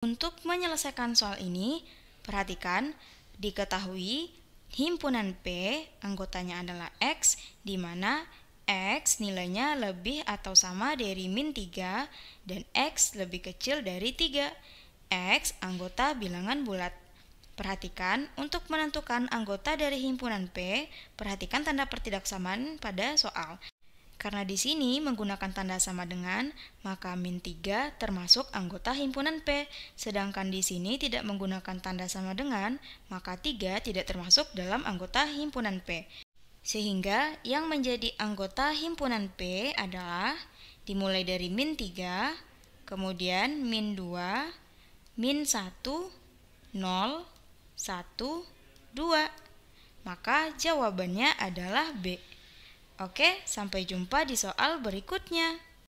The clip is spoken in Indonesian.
Untuk menyelesaikan soal ini, perhatikan diketahui himpunan P anggotanya adalah X di mana X nilainya lebih atau sama dari min 3 dan X lebih kecil dari 3. X anggota bilangan bulat. Perhatikan, untuk menentukan anggota dari himpunan P, perhatikan tanda pertidaksamaan pada soal. Karena di sini menggunakan tanda sama dengan, maka min 3 termasuk anggota himpunan P. Sedangkan di sini tidak menggunakan tanda sama dengan, maka 3 tidak termasuk dalam anggota himpunan P. Sehingga yang menjadi anggota himpunan P adalah dimulai dari min 3, kemudian min 2, min 1, 0, 1, 2. Maka jawabannya adalah B. Oke, sampai jumpa di soal berikutnya.